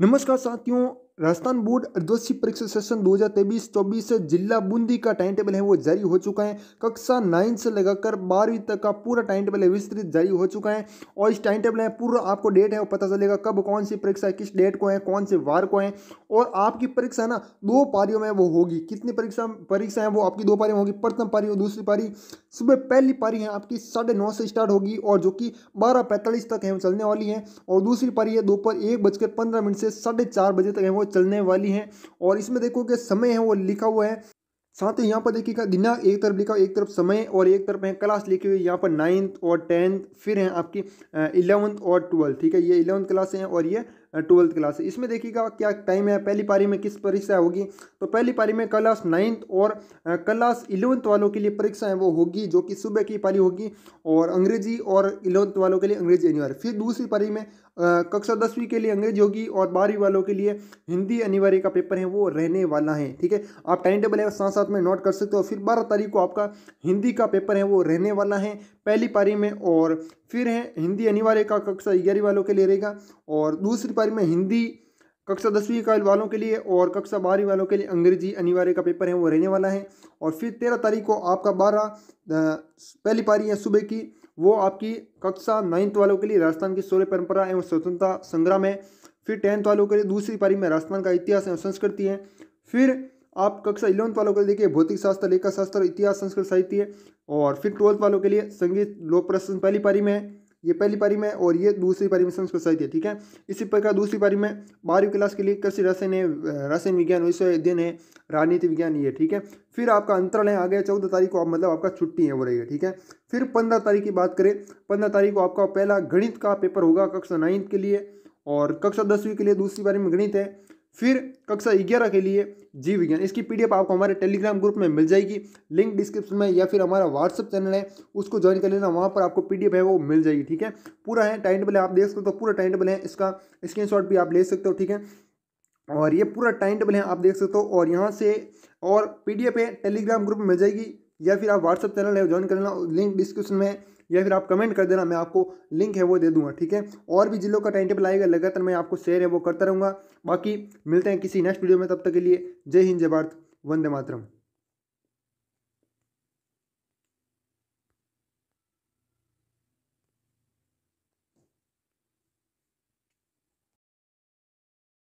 नमस्कार साथियों राजस्थान बोर्ड अर्धवर्षीय परीक्षा सेशन दो हजार तेईस चौबीस जिला बूंदी का टाइम टेबल है वो जारी हो चुका है कक्षा नाइन से लगाकर बारहवीं तक का पूरा टाइम टेबल है विस्तृत जारी हो चुका है और इस टाइम टेबल है पूरा आपको डेट है वो पता चलेगा कब कौन सी परीक्षा है किस डेट को है कौन से वार को है और आपकी परीक्षा है ना दो पारियों में वो होगी कितनी परीक्षा परीक्षा है वो आपकी दो पारी होगी प्रथम पारी और दूसरी पारी सुबह पहली पारी है आपकी साढ़े नौ से स्टार्ट होगी और जो कि बारह पैंतालीस तक है वो चलने वाली है और दूसरी पारी है दोपहर एक बजकर पंद्रह मिनट से साढ़े चार बजे तक है वो चलने वाली हैं और इसमें देखो कि समय है वो लिखा हुआ है साथ ही यहाँ पर देखिएगा दिनांक एक तरफ लिखा एक तरफ समय और एक तरफ है क्लास लिखी हुई यहाँ पर नाइन्थ और टेंथ फिर हैं आपकी इलेवंथ और ट्वेल्थ ठीक है ये इलेवंथ क्लास हैं और ये ट्वेल्थ क्लास इसमें देखिएगा क्या टाइम है पहली पारी में किस परीक्षा होगी तो पहली पारी में क्लास नाइन्थ और क्लास इलेवंथ वालों के लिए परीक्षाएं वो होगी जो कि सुबह की पारी होगी और अंग्रेजी और इलेवंथ वालों के लिए अंग्रेजी अनिवार्य फिर दूसरी पारी में कक्षा दसवीं के लिए अंग्रेजी होगी और बारहवीं वालों के लिए हिंदी अनिवार्य का पेपर है वो रहने वाला है ठीक है आप टाइम टेबल है साथ साथ में नोट कर सकते हो फिर बारह तारीख को आपका हिंदी का पेपर है वो रहने वाला है पहली पारी में और फिर है हिंदी अनिवार्य का कक्षा ग्यारह वालों के लिए रहेगा और दूसरी पारी में हिंदी कक्षा दसवीं का वालों के लिए और कक्षा बारहवीं वालों के लिए अंग्रेजी अनिवार्य का पेपर है वो रहने वाला है और फिर तेरह तारीख को आपका बारह पहली पारी है सुबह की वो आपकी कक्षा नाइन्थ वालों के लिए राजस्थान की सूर्य परंपरा एवं स्वतंत्रता संग्राम है फिर टेंथ वालों के लिए दूसरी पारी में राजस्थान का इतिहास एवं संस्कृति है फिर आप कक्षा इलेवंथ वालों के लिए देखिए भौतिक शास्त्र लेखा शास्त्र इतिहास संस्कृत साहित्य और फिर ट्वेल्थ वालों के लिए संगीत लोक प्रशासन पहली पारी में ये पहली पारी में और ये दूसरी पारी में संस्कृत है ठीक है इसी प्रकार दूसरी पारी में बारहवीं क्लास के लिए कृषि रसायन है रसायन विज्ञान विश्व अध्ययन है राजनीति विज्ञान ये ठीक है फिर आपका अंतरण है आ गया चौदह तारीख को आप मतलब आपका छुट्टी है वो रहेगा ठीक है फिर पंद्रह तारीख की बात करें पंद्रह तारीख को आपका पहला गणित का पेपर होगा कक्षा नाइन्थ के लिए और कक्षा दसवीं के लिए दूसरी बारी में गणित है फिर कक्षा ग्यारह के लिए जीव विज्ञान इसकी पीडीएफ आपको हमारे टेलीग्राम ग्रुप में मिल जाएगी लिंक डिस्क्रिप्शन में या फिर हमारा व्हाट्सअप चैनल है उसको ज्वाइन कर लेना वहाँ पर आपको पीडीएफ है वो मिल जाएगी ठीक है पूरा है टाइम टेबल है आप देख सकते हो पूरा टाइम टेबल है इसका स्क्रीन भी आप ले सकते हो ठीक है और ये पूरा टाइम टेबल है आप देख सकते हो और यहाँ से और एफ है टेलीग्राम ग्रुप में मिल जाएगी या फिर आप व्हाट्सअप चैनल है ज्वाइन कर लेना लिंक डिस्क्रिप्शन में या फिर आप कमेंट कर देना मैं आपको लिंक है वो दे दूंगा ठीक है और भी जिलों का टाइम टेबल आएगा लगातार मैं आपको शेयर है वो करता रहूँगा बाकी मिलते हैं किसी नेक्स्ट वीडियो में तब तक के लिए जय हिंद जय भारत वंदे मातरम